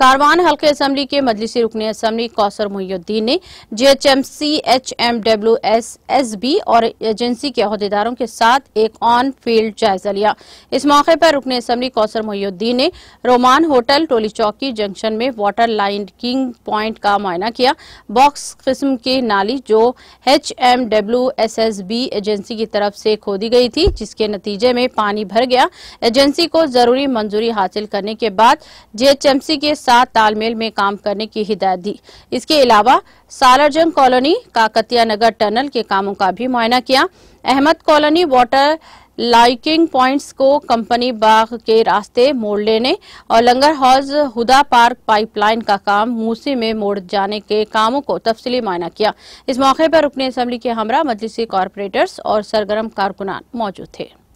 कारवान हल्के असम्बली के मजलिसी रुकने असम्बली कौसर मुहीद्दीन ने जीएचएमसी एस बी और एजेंसी के अहदेदारों के साथ एक ऑन फील्ड जायजा लिया इस मौके पर रुकने असम्बली कौसर मुहीद्दीन ने रोमान होटल टोली चौकी जंक्शन में वाटर लाइन किंग प्वाइंट का मुआयना किया बॉक्स किस्म की नाली जो एच एजेंसी की तरफ से खोदी गई थी जिसके नतीजे में पानी भर गया एजेंसी को जरूरी मंजूरी हासिल करने के बाद जीएचएमसी के साथ तालमेल में काम करने की हिदायत दी इसके अलावा सालरजंग कॉलोनी काकतिया नगर टनल के कामों का भी मुआयना किया Ahmed colony water leaking points को कंपनी बाग के रास्ते मोड़ लेने और लंगर हाउस हुदा पार्क पाइपलाइन का काम मूसी में मोड़ जाने के कामों को तफसली मायना किया इस मौके पर रुकने असम्बली के हमरा मजलिसी कॉरपोरेटर्स और सरगर्म कारकुनान मौजूद थे